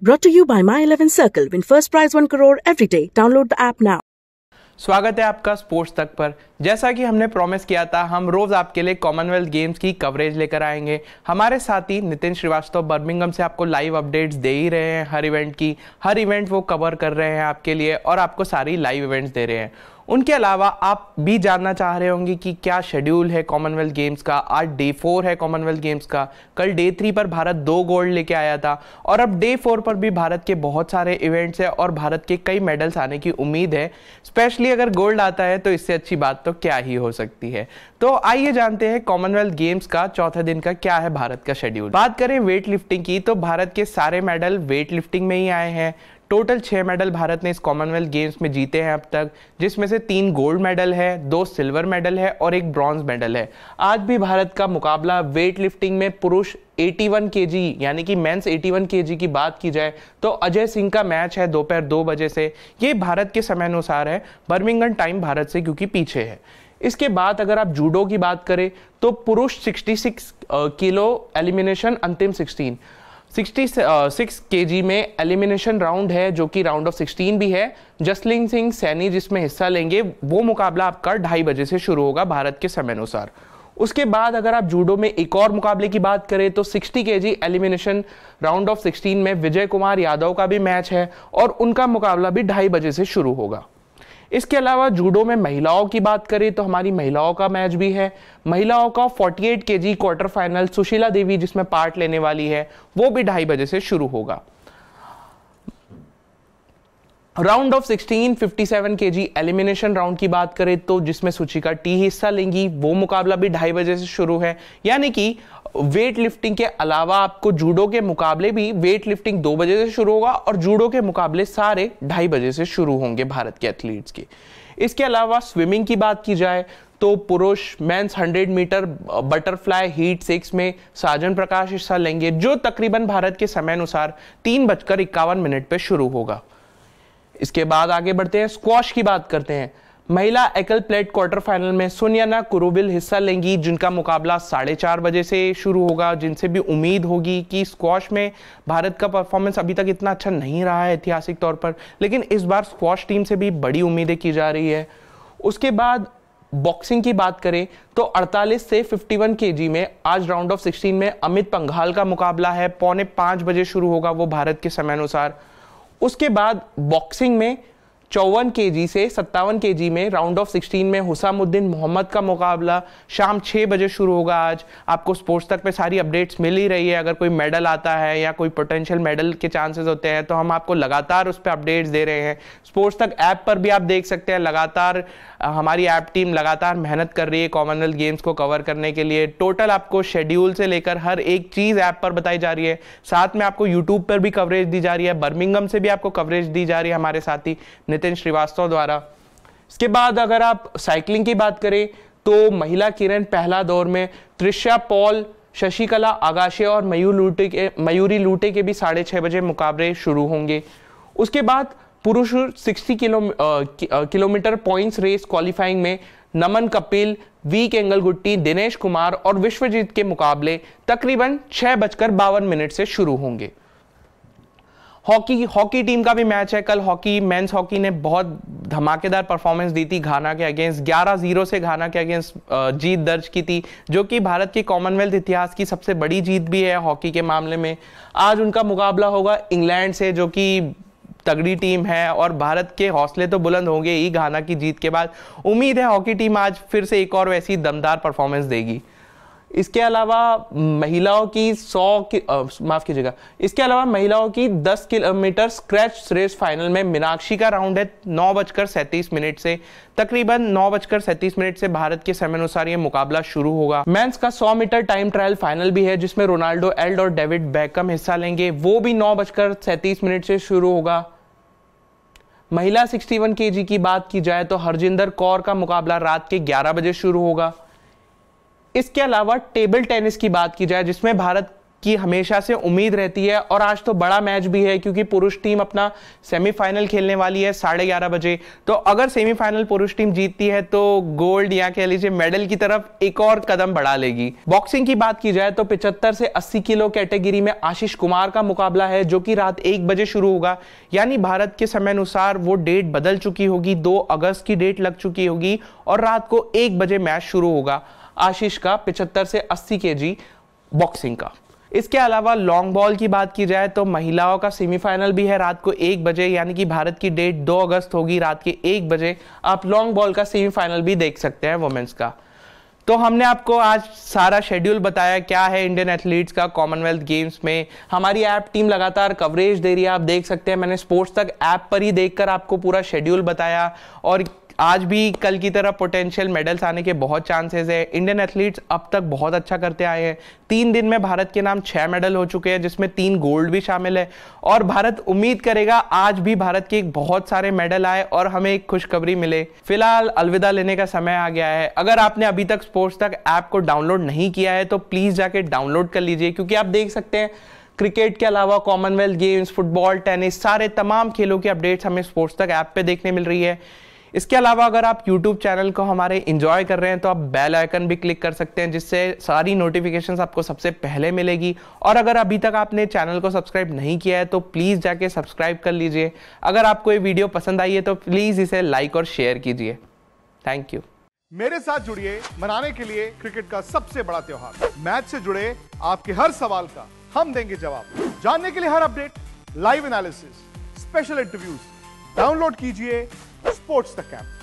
brought to you by My 11 Circle. Win first prize 1 crore every day. Download the app now. स्वागत है आपका sports तक पर जैसा कि हमने प्रॉमिस किया था हम रोज़ आपके लिए कॉमनवेल्थ गेम्स की कवरेज लेकर आएंगे हमारे साथ ही नितिन श्रीवास्तव बर्मिंगम से आपको लाइव अपडेट्स दे ही रहे हैं हर इवेंट की हर इवेंट वो कवर कर रहे हैं आपके लिए और आपको सारी लाइव इवेंट्स दे रहे हैं उनके अलावा आप भी जानना चाह रहे होंगे कि क्या शेड्यूल है कॉमनवेल्थ गेम्स का आज डे फोर है कॉमनवेल्थ गेम्स का कल डे थ्री पर भारत दो गोल्ड लेके आया था और अब डे फोर पर भी भारत के बहुत सारे इवेंट्स हैं और भारत के कई मेडल्स आने की उम्मीद है स्पेशली अगर गोल्ड आता है तो इससे अच्छी बात तो तो क्या ही हो सकती है तो आइए जानते हैं कॉमनवेल्थ गेम्स का चौथा दिन का क्या है भारत का शेड्यूल बात करें वेट लिफ्टिंग की तो भारत के सारे मेडल वेट लिफ्टिंग में ही आए हैं टोटल छः मेडल भारत ने इस कॉमनवेल्थ गेम्स में जीते हैं अब तक जिसमें से तीन गोल्ड मेडल है दो सिल्वर मेडल है और एक ब्रॉन्ज मेडल है आज भी भारत का मुकाबला वेट लिफ्टिंग में पुरुष 81 जी यानी कि मेंस 81 जी की बात की जाए तो अजय सिंह का मैच है दोपहर दो, दो बजे से ये भारत के समय अनुसार है बर्मिंगन टाइम भारत से क्योंकि पीछे है इसके बाद अगर आप जूडो की बात करें तो पुरुष 66 किलो एलिमिनेशन अंतिम 16 सिक्सटी सिक्स के जी में एलिमिनेशन राउंड है जो कि राउंड ऑफ सिक्सटीन भी है जसलिंग सिंह सैनी जिसमें हिस्सा लेंगे वो मुकाबला आपका ढाई बजे से शुरू होगा भारत के समय अनुसार उसके बाद अगर आप जूडो में एक और मुकाबले की बात करें तो 60 के जी एलिमिनेशन राउंड ऑफ 16 में विजय कुमार यादव का भी मैच है और उनका मुकाबला भी ढाई बजे से शुरू होगा इसके अलावा जूडो में महिलाओं की बात करें तो हमारी महिलाओं का मैच भी है महिलाओं का 48 जी क्वार्टर फाइनल सुशीला देवी जिसमें पार्ट लेने वाली है वो भी ढाई बजे से शुरू होगा round of 16 57 KG elimination round की बात करें तो जिसमें सुचिका टी हिस्सा लेंगी वो मुकाबला भी ढाई बजे से शुरू है यानी कि वेट लिफ्टिंग के अलावा आपको जूडो के मुकाबले भी वेट लिफ्टिंग दो बजे से शुरू होगा और जूडो के मुकाबले सारे ढाई बजे से शुरू होंगे भारत के एथलीट्स के इसके अलावा स्विमिंग की बात की जाए तो पुरुष men's 100 metre butterfly heat six में साजन प्रकाश हिस्सा लेंगे जो तकरीबन भारत के समय अनुसार तीन बजकर इक्यावन मिनट पर शुरू होगा इसके बाद आगे बढ़ते हैं स्क्वाश की बात करते हैं महिला एकल प्लेट क्वार्टर फाइनल में सोनियाना कुरुबिल हिस्सा लेंगी जिनका मुकाबला साढ़े चार बजे से शुरू होगा जिनसे भी उम्मीद होगी कि स्क्वाश में भारत का परफॉर्मेंस अभी तक इतना अच्छा नहीं रहा है ऐतिहासिक तौर पर लेकिन इस बार स्क्वाश टीम से भी बड़ी उम्मीदें की जा रही है उसके बाद बॉक्सिंग की बात करें तो 48 से 51 जी में आज राउंड ऑफ 16 में अमित पंघाल का मुकाबला है पौने पाँच बजे शुरू होगा वो भारत के समयानुसार उसके बाद बॉक्सिंग में चौवन के जी से सत्तावन के जी में राउंड ऑफ 16 में हुसामुद्दीन मोहम्मद का मुकाबला शाम छः बजे शुरू होगा आज आपको स्पोर्ट्स तक पे सारी अपडेट्स मिल ही रही है अगर कोई मेडल आता है या कोई पोटेंशियल मेडल के चांसेस होते हैं तो हम आपको लगातार उस पर अपडेट्स दे रहे हैं स्पोर्ट्स तक ऐप पर भी आप देख सकते हैं लगातार हमारी ऐप टीम लगातार मेहनत कर रही है कॉमनवेल्थ गेम्स को कवर करने के लिए टोटल आपको शेड्यूल से लेकर हर एक चीज़ ऐप पर बताई जा रही है साथ में आपको यूट्यूब पर भी कवरेज दी जा रही है बर्मिंगम से भी आपको कवरेज दी जा रही है हमारे साथी नितिन श्रीवास्तव द्वारा इसके बाद अगर आप साइकिलिंग की बात करें तो महिला किरण पहला दौर में त्रिशा पॉल शशिकला आगाशे और मयूर लूटे के मयूरी लूटे के भी साढ़े छः बजे मुकाबले शुरू होंगे उसके बाद पुरुष 60 kilo kilometre points race qualifying में नमन कपिल वी के एंगलगुट्टी दिनेश कुमार और विश्वजीत के मुकाबले तकरीबन छः बजकर बावन मिनट से शुरू होंगे हॉकी हॉकी टीम का भी मैच है कल हॉकी मेंस हॉकी ने बहुत धमाकेदार परफॉर्मेंस दी थी घाना के अगेंस्ट 11 जीरो से घाना के अगेंस्ट जीत दर्ज की थी जो कि भारत के कॉमनवेल्थ इतिहास की सबसे बड़ी जीत भी है हॉकी के मामले में आज उनका मुकाबला होगा इंग्लैंड से जो कि तगड़ी टीम है और भारत के हौसले तो बुलंद होंगे ही घाना की जीत के बाद उम्मीद है हॉकी टीम आज फिर से एक और वैसी दमदार परफॉर्मेंस देगी इसके अलावा महिलाओं की सौ की माफ़ कीजिएगा इसके अलावा महिलाओं की दस किलोमीटर स्क्रैच रेस फाइनल में मीनाक्षी का राउंड है नौ बजकर सैंतीस मिनट से तकरीबन नौ बजकर सैंतीस मिनट से भारत के समय अनुसार ये मुकाबला शुरू होगा मेंस का सौ मीटर टाइम ट्रायल फाइनल भी है जिसमें रोनाल्डो एल्ड और डेविड बैकम हिस्सा लेंगे वो भी नौ बजकर सैंतीस मिनट से शुरू होगा महिला 61 केजी की बात की जाए तो हरजिंदर कौर का मुकाबला रात के 11 बजे शुरू होगा इसके अलावा टेबल टेनिस की बात की जाए जिसमें भारत की हमेशा से उम्मीद रहती है और आज तो बड़ा मैच भी है क्योंकि पुरुष टीम अपना सेमीफाइनल खेलने वाली है साढ़े ग्यारह बजे तो अगर सेमीफाइनल पुरुष टीम जीतती है तो गोल्ड या कह लीजिए मेडल की तरफ एक और कदम बढ़ा लेगी बॉक्सिंग की बात की जाए तो 75 से 80 किलो कैटेगरी में आशीष कुमार का मुकाबला है जो कि रात एक बजे शुरू होगा यानी भारत के समय अनुसार वो डेट बदल चुकी होगी दो अगस्त की डेट लग चुकी होगी और रात को एक बजे मैच शुरू होगा आशीष का पिछहत्तर से अस्सी के बॉक्सिंग का इसके अलावा लॉन्ग बॉल की बात की जाए तो महिलाओं का सेमीफाइनल भी है रात को एक बजे यानी कि भारत की डेट दो अगस्त होगी रात के एक बजे आप लॉन्ग बॉल का सेमीफाइनल भी देख सकते हैं वुमेन्स का तो हमने आपको आज सारा शेड्यूल बताया क्या है इंडियन एथलीट्स का कॉमनवेल्थ गेम्स में हमारी ऐप टीम लगातार कवरेज दे रही है आप देख सकते हैं मैंने स्पोर्ट्स तक ऐप पर ही देखकर आपको पूरा शेड्यूल बताया और आज भी कल की तरह पोटेंशियल मेडल्स आने के बहुत चांसेस है इंडियन एथलीट्स अब तक बहुत अच्छा करते आए हैं तीन दिन में भारत के नाम छः मेडल हो चुके हैं जिसमें तीन गोल्ड भी शामिल है और भारत उम्मीद करेगा आज भी भारत के बहुत सारे मेडल आए और हमें एक खुशखबरी मिले फिलहाल अलविदा लेने का समय आ गया है अगर आपने अभी तक स्पोर्ट्स तक ऐप को डाउनलोड नहीं किया है तो प्लीज़ जाके डाउनलोड कर लीजिए क्योंकि आप देख सकते हैं क्रिकेट के अलावा कॉमनवेल्थ गेम्स फुटबॉल टेनिस सारे तमाम खेलों की अपडेट्स हमें स्पोर्ट्स तक ऐप पे देखने मिल रही है इसके अलावा अगर आप YouTube चैनल को हमारे इंजॉय कर रहे हैं तो आप बेल आइकन भी क्लिक कर सकते हैं जिससे सारी नोटिफिकेशन आपको सबसे पहले मिलेगी और अगर अभी तक आपने चैनल को सब्सक्राइब नहीं किया है तो प्लीज़ जाके सब्सक्राइब कर लीजिए अगर आपको ये वीडियो पसंद आई है तो प्लीज़ इसे लाइक और शेयर कीजिए थैंक यू मेरे साथ जुड़िए मनाने के लिए क्रिकेट का सबसे बड़ा त्योहार मैच से जुड़े आपके हर सवाल का हम देंगे जवाब जानने के लिए हर update live analysis special interviews download कीजिए Sports the camp.